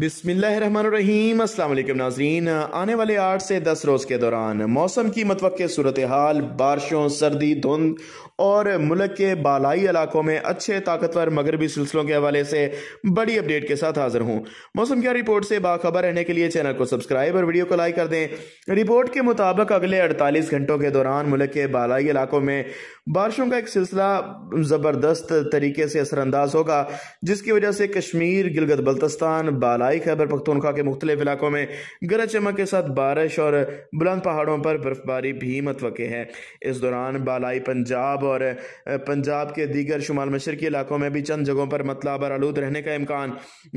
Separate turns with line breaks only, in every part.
बिसमीम अल्लाम नाजरीन आने वाले आठ से दस रोज़ के दौरान मौसम की मतवक़ सूरत हाल बारिशों सर्दी धुंध और मुल्क के बालाई इलाकों में अच्छे ताकतवर मगरबी सिलसिलों के हवाले से बड़ी अपडेट के साथ हाजिर हूँ मौसम की रिपोर्ट से बाखबर रहने के लिए चैनल को सब्सक्राइब और वीडियो को लाइक कर दें रिपोर्ट के मुताबिक अगले अड़तालीस घंटों के दौरान मुल्क के बालाई इलाकों में बारिशों का एक सिलसिला ज़बरदस्त तरीके से असरानंदाज होगा जिसकी वजह से कश्मीर गिलगत बल्तस्तान बाला खलाई खैबर पख्तनखा के मुख्तलिफ इलाकों में गरज चमक के साथ बारिश और बुलंद पहाड़ों पर बर्फबारी भी मतवक़ है इस दौरान बालाई पंजाब और पंजाब के दीगर शुमाल मशरकी इलाकों में भी चंद जगहों पर मतला आलूद रहने का इम्कान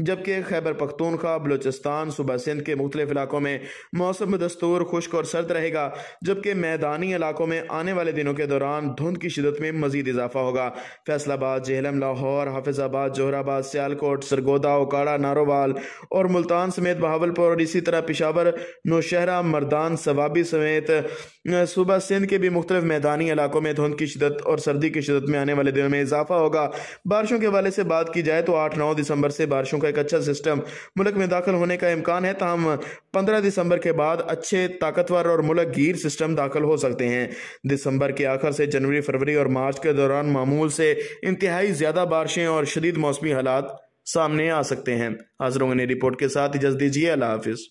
जबकि खैबर पख्तनखा बलोचिस्तान सुबह सिंध के मुख्तलिफ इलाकों में मौसम दस्तूर खुश्क और सर्द रहेगा जबकि मैदानी इलाकों में आने वाले दिनों के दौरान धुंध की शिदत में मजीद इजाफा होगा फैसलाबाद जहलम लाहौर हाफिजाबाद जोहराबाद सियालकोट सरगोदा ओकाड़ा नारोवाल और मुल्तान समेत बहावलपुर और इसी तरह पिशावर नौशहरा मरदान सवाबी समेत सुबह सिंध के भी मुख्तलिफ मैदानी इलाकों में धुंध की शिदत और सर्दी की शिदत में आने वाले दिनों में इजाफा होगा बारिशों के हवाले से बात की जाए तो आठ नौ दिसंबर से बारिशों का एक अच्छा सिस्टम मुल्क में दाखिल होने का इम्कान है तहम पंद्रह दिसंबर के बाद अच्छे ताकतवर और मुल्क गिर सिस्टम दाखिल हो सकते हैं दिसंबर के आखिर से जनवरी फरवरी और मार्च के दौरान मामूल से इंतहाई ज़्यादा बारिशें और शदीद मौसमी हालात सामने आ सकते हैं हाजिर होंगे रिपोर्ट के साथ इजाज़त दीजिए अल्लाह हाफिज़